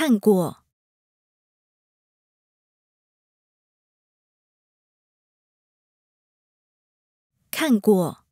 看过，看过。